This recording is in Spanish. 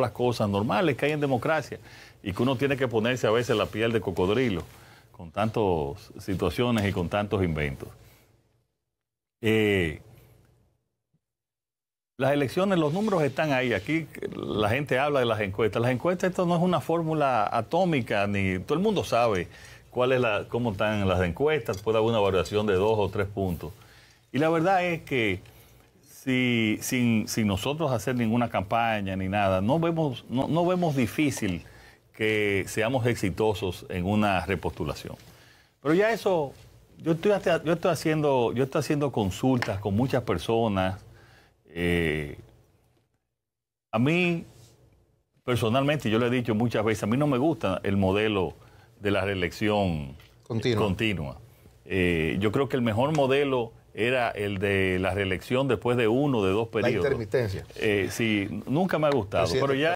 las cosas normales que hay en democracia y que uno tiene que ponerse a veces la piel de cocodrilo con tantas situaciones y con tantos inventos. Eh, las elecciones, los números están ahí. Aquí la gente habla de las encuestas. Las encuestas, esto no es una fórmula atómica, ni todo el mundo sabe cuál es la, cómo están las encuestas. Puede haber una variación de dos o tres puntos. Y la verdad es que sin, nosotros hacer ninguna campaña ni nada, no vemos, no, vemos difícil que seamos exitosos en una repostulación. Pero ya eso, yo estoy, yo estoy, haciendo, yo estoy haciendo consultas con muchas personas. Eh, a mí, personalmente, yo le he dicho muchas veces, a mí no me gusta el modelo de la reelección continua. Eh, yo creo que el mejor modelo era el de la reelección después de uno de dos periodos. La intermitencia. Eh, sí, nunca me ha gustado, pero ya